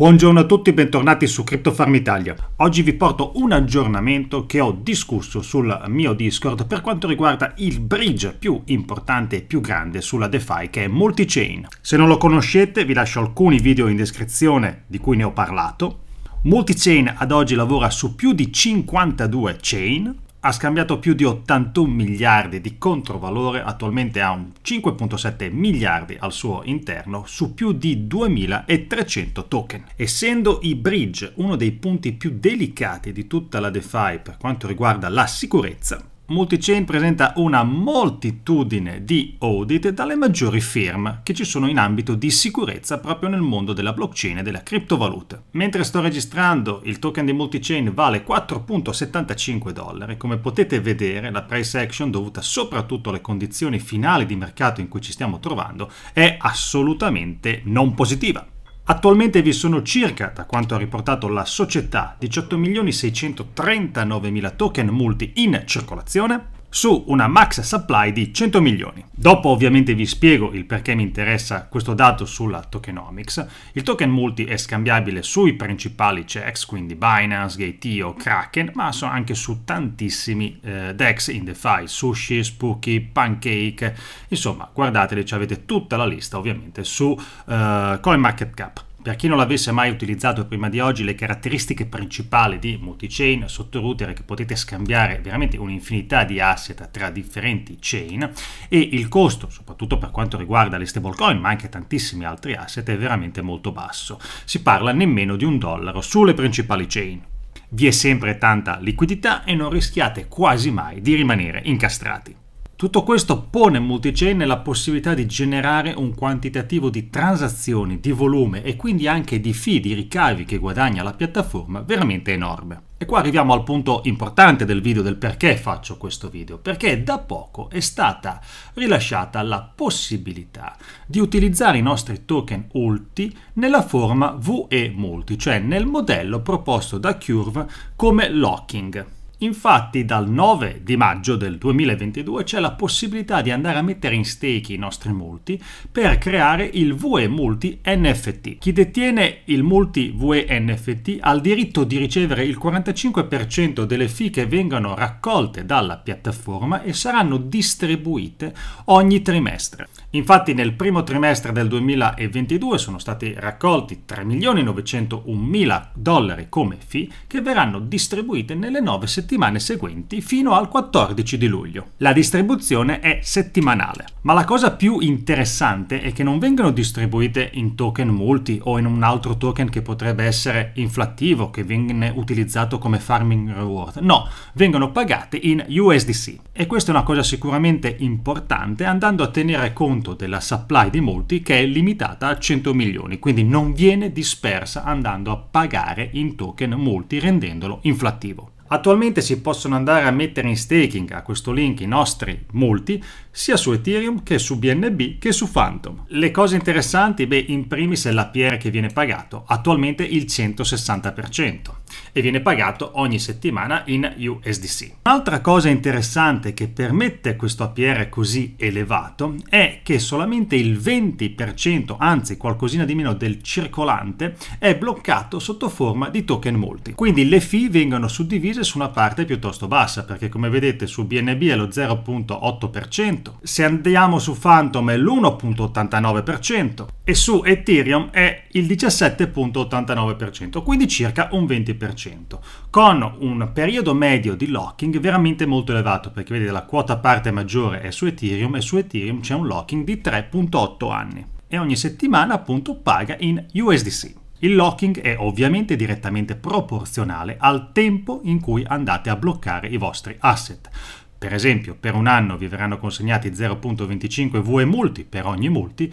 Buongiorno a tutti e bentornati su CryptoFarm Italia. Oggi vi porto un aggiornamento che ho discusso sul mio Discord per quanto riguarda il bridge più importante e più grande sulla DeFi che è Multichain. Se non lo conoscete vi lascio alcuni video in descrizione di cui ne ho parlato. Multichain ad oggi lavora su più di 52 chain ha scambiato più di 81 miliardi di controvalore, attualmente ha un 5.7 miliardi al suo interno su più di 2300 token. Essendo i bridge uno dei punti più delicati di tutta la DeFi per quanto riguarda la sicurezza, Multichain presenta una moltitudine di audit dalle maggiori firme che ci sono in ambito di sicurezza proprio nel mondo della blockchain e della criptovaluta. Mentre sto registrando il token di Multichain vale 4.75 dollari, come potete vedere la price action dovuta soprattutto alle condizioni finali di mercato in cui ci stiamo trovando è assolutamente non positiva. Attualmente vi sono circa, da quanto ha riportato la società, 18.639.000 token multi in circolazione su una max supply di 100 milioni. Dopo ovviamente vi spiego il perché mi interessa questo dato sulla tokenomics. Il token multi è scambiabile sui principali checks, quindi Binance, Gateo, Kraken, ma anche su tantissimi eh, DEX in DeFi, Sushi, Spooky, Pancake, insomma guardateli, avete tutta la lista ovviamente su eh, CoinMarketCap. Per chi non l'avesse mai utilizzato prima di oggi, le caratteristiche principali di multi-chain sotto router è che potete scambiare veramente un'infinità di asset tra differenti chain e il costo, soprattutto per quanto riguarda le stablecoin, ma anche tantissimi altri asset, è veramente molto basso. Si parla nemmeno di un dollaro sulle principali chain. Vi è sempre tanta liquidità e non rischiate quasi mai di rimanere incastrati. Tutto questo pone multichain nella possibilità di generare un quantitativo di transazioni, di volume e quindi anche di fee, di ricavi che guadagna la piattaforma veramente enorme. E qua arriviamo al punto importante del video del perché faccio questo video, perché da poco è stata rilasciata la possibilità di utilizzare i nostri token ulti nella forma VE multi, cioè nel modello proposto da Curve come locking. Infatti dal 9 di maggio del 2022 c'è la possibilità di andare a mettere in stake i nostri multi per creare il VE Multi NFT. Chi detiene il multi VE NFT ha il diritto di ricevere il 45% delle fee che vengono raccolte dalla piattaforma e saranno distribuite ogni trimestre. Infatti nel primo trimestre del 2022 sono stati raccolti 3.901.000 dollari come fee che verranno distribuite nelle nove settimane seguenti fino al 14 di luglio. La distribuzione è settimanale, ma la cosa più interessante è che non vengono distribuite in token multi o in un altro token che potrebbe essere inflattivo, che viene utilizzato come farming reward. No, vengono pagate in USDC. E questa è una cosa sicuramente importante andando a tenere conto conto della supply di molti che è limitata a 100 milioni, quindi non viene dispersa andando a pagare in token molti rendendolo inflattivo. Attualmente si possono andare a mettere in staking a questo link i nostri molti sia su Ethereum che su BNB che su Phantom. Le cose interessanti, beh, in primis è l'APR che viene pagato, attualmente il 160% e viene pagato ogni settimana in USDC. Un'altra cosa interessante che permette questo APR così elevato è che solamente il 20%, anzi qualcosina di meno del circolante, è bloccato sotto forma di token multi. Quindi le fee vengono suddivise su una parte piuttosto bassa, perché come vedete su BNB è lo 0.8%, se andiamo su Phantom è l'1.89% e su Ethereum è il 17.89%, quindi circa un 20%. 20%, con un periodo medio di locking veramente molto elevato, perché vedete la quota parte maggiore è su Ethereum e su Ethereum c'è un locking di 3.8 anni e ogni settimana appunto paga in USDC. Il locking è ovviamente direttamente proporzionale al tempo in cui andate a bloccare i vostri asset. Per esempio, per un anno vi verranno consegnati 0.25 VE multi per ogni multi,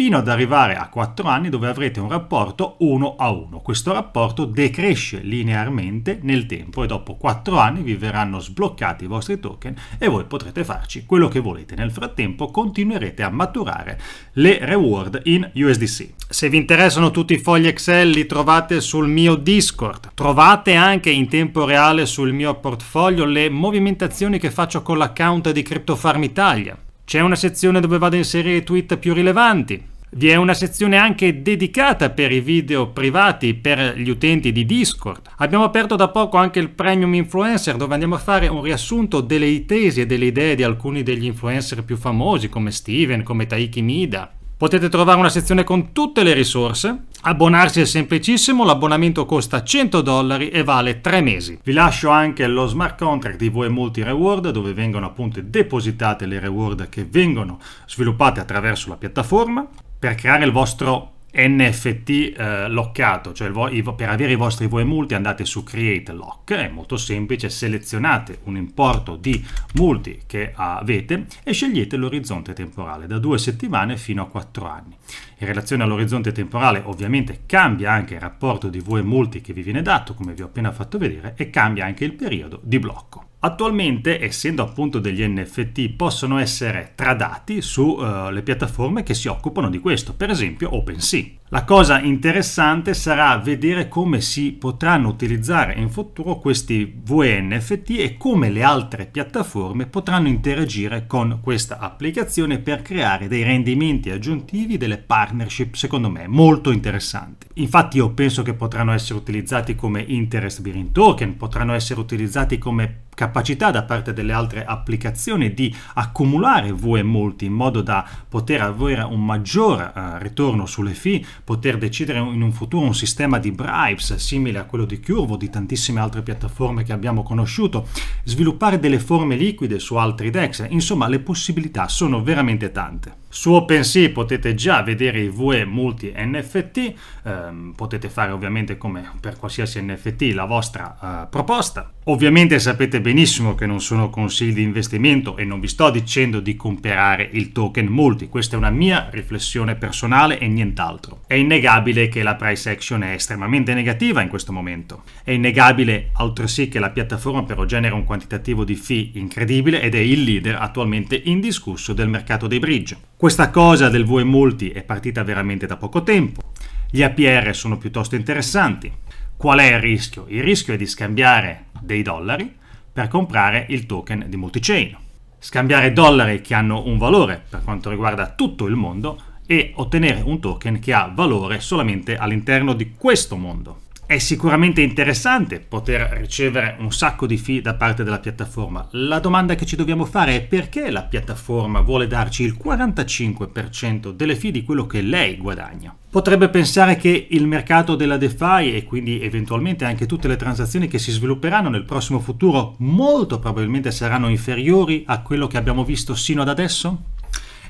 fino ad arrivare a 4 anni dove avrete un rapporto 1 a 1. Questo rapporto decresce linearmente nel tempo e dopo 4 anni vi verranno sbloccati i vostri token e voi potrete farci quello che volete. Nel frattempo continuerete a maturare le reward in USDC. Se vi interessano tutti i fogli Excel li trovate sul mio Discord. Trovate anche in tempo reale sul mio portfolio le movimentazioni che faccio con l'account di CryptoFarm Italia c'è una sezione dove vado a inserire i tweet più rilevanti. Vi è una sezione anche dedicata per i video privati per gli utenti di Discord. Abbiamo aperto da poco anche il Premium Influencer dove andiamo a fare un riassunto delle tesi e delle idee di alcuni degli influencer più famosi come Steven, come Taiki Mida. Potete trovare una sezione con tutte le risorse. Abbonarsi è semplicissimo, l'abbonamento costa 100 dollari e vale 3 mesi. Vi lascio anche lo smart contract di Voe Multi Reward dove vengono appunto depositate le reward che vengono sviluppate attraverso la piattaforma. Per creare il vostro NFT eh, lockato, cioè i, per avere i vostri VE multi andate su create lock, è molto semplice, selezionate un importo di multi che avete e scegliete l'orizzonte temporale da due settimane fino a quattro anni in relazione all'orizzonte temporale ovviamente cambia anche il rapporto di V molti che vi viene dato, come vi ho appena fatto vedere, e cambia anche il periodo di blocco. Attualmente, essendo appunto degli NFT, possono essere tradati sulle eh, uh, piattaforme che si occupano di questo, per esempio OpenSea. La cosa interessante sarà vedere come si potranno utilizzare in futuro questi VNFT e come le altre piattaforme potranno interagire con questa applicazione per creare dei rendimenti aggiuntivi, delle partnership secondo me molto interessanti. Infatti io penso che potranno essere utilizzati come interest bearing token, potranno essere utilizzati come capacità da parte delle altre applicazioni di accumulare VUE molti in modo da poter avere un maggior uh, ritorno sulle fee, poter decidere in un futuro un sistema di bribes simile a quello di Curvo, di tantissime altre piattaforme che abbiamo conosciuto, sviluppare delle forme liquide su altri DEX, insomma le possibilità sono veramente tante. Su OpenSea potete già vedere i VE multi NFT, ehm, potete fare ovviamente come per qualsiasi NFT la vostra eh, proposta. Ovviamente sapete benissimo che non sono consigli di investimento e non vi sto dicendo di comprare il token multi, questa è una mia riflessione personale e nient'altro. È innegabile che la price action è estremamente negativa in questo momento, è innegabile altresì che la piattaforma però genera un quantitativo di fee incredibile ed è il leader attualmente indiscusso del mercato dei bridge. Questa cosa del VM Multi è partita veramente da poco tempo. Gli APR sono piuttosto interessanti. Qual è il rischio? Il rischio è di scambiare dei dollari per comprare il token di multichain. Scambiare dollari che hanno un valore per quanto riguarda tutto il mondo e ottenere un token che ha valore solamente all'interno di questo mondo è sicuramente interessante poter ricevere un sacco di fee da parte della piattaforma. La domanda che ci dobbiamo fare è perché la piattaforma vuole darci il 45% delle fee di quello che lei guadagna. Potrebbe pensare che il mercato della DeFi e quindi eventualmente anche tutte le transazioni che si svilupperanno nel prossimo futuro molto probabilmente saranno inferiori a quello che abbiamo visto sino ad adesso?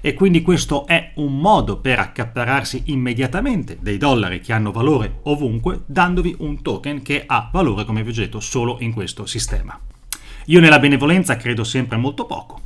e quindi questo è un modo per accaparrarsi immediatamente dei dollari che hanno valore ovunque dandovi un token che ha valore come vi ho detto solo in questo sistema. Io nella benevolenza credo sempre molto poco,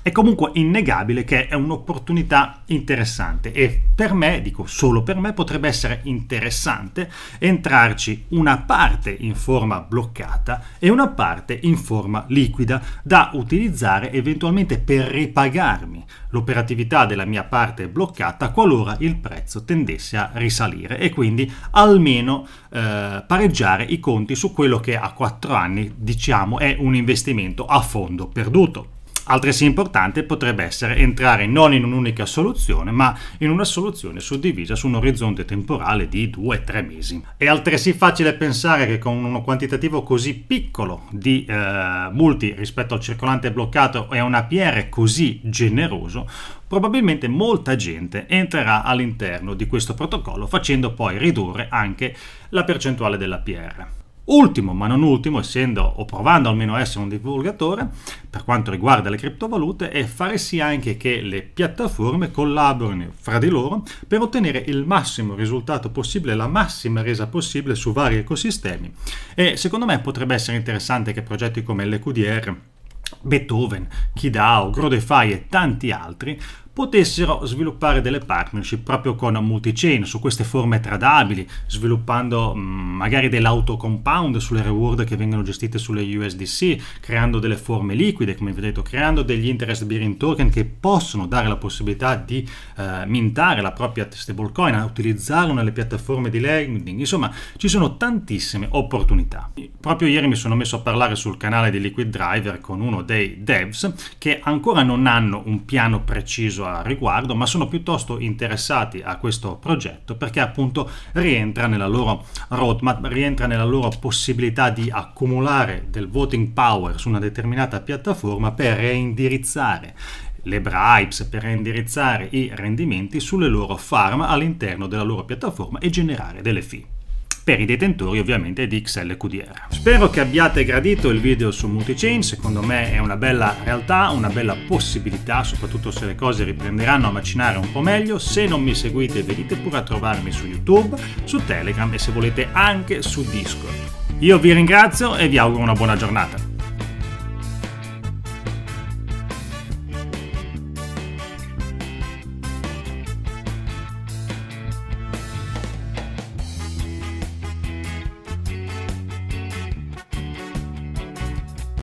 è comunque innegabile che è un'opportunità interessante e per me, dico solo per me, potrebbe essere interessante entrarci una parte in forma bloccata e una parte in forma liquida da utilizzare eventualmente per ripagarmi l'operatività della mia parte bloccata qualora il prezzo tendesse a risalire e quindi almeno eh, pareggiare i conti su quello che a 4 anni diciamo è un investimento a fondo perduto. Altresì importante potrebbe essere entrare non in un'unica soluzione, ma in una soluzione suddivisa su un orizzonte temporale di 2-3 mesi. È altresì facile pensare che con uno quantitativo così piccolo di eh, multi rispetto al circolante bloccato e a un APR così generoso, probabilmente molta gente entrerà all'interno di questo protocollo facendo poi ridurre anche la percentuale dell'APR. Ultimo, ma non ultimo, essendo o provando almeno a essere un divulgatore per quanto riguarda le criptovalute, è fare sì anche che le piattaforme collaborino fra di loro per ottenere il massimo risultato possibile, la massima resa possibile su vari ecosistemi. E secondo me potrebbe essere interessante che progetti come l'EQDR Beethoven, Kidao, Grodefy e tanti altri potessero sviluppare delle partnership proprio con multi-chain su queste forme tradabili, sviluppando mh, mm, magari dell'autocompound sulle reward che vengono gestite sulle USDC, creando delle forme liquide, come vi ho detto, creando degli interest bearing token che possono dare la possibilità di eh, mintare la propria stablecoin, utilizzarlo nelle piattaforme di lending, insomma ci sono tantissime opportunità. Proprio ieri mi sono messo a parlare sul canale di Liquid Driver con uno dei devs che ancora non hanno un piano preciso al riguardo, ma sono piuttosto interessati a questo progetto perché appunto rientra nella loro roadmap, rientra nella loro possibilità di accumulare del voting power su una determinata piattaforma per reindirizzare le bribes per indirizzare i rendimenti sulle loro farm all'interno della loro piattaforma e generare delle fee per i detentori ovviamente di XLQDR. Spero che abbiate gradito il video su multichain, secondo me è una bella realtà, una bella possibilità, soprattutto se le cose riprenderanno a macinare un po' meglio. Se non mi seguite venite pure a trovarmi su YouTube, su Telegram e se volete anche su Discord. Io vi ringrazio e vi auguro una buona giornata.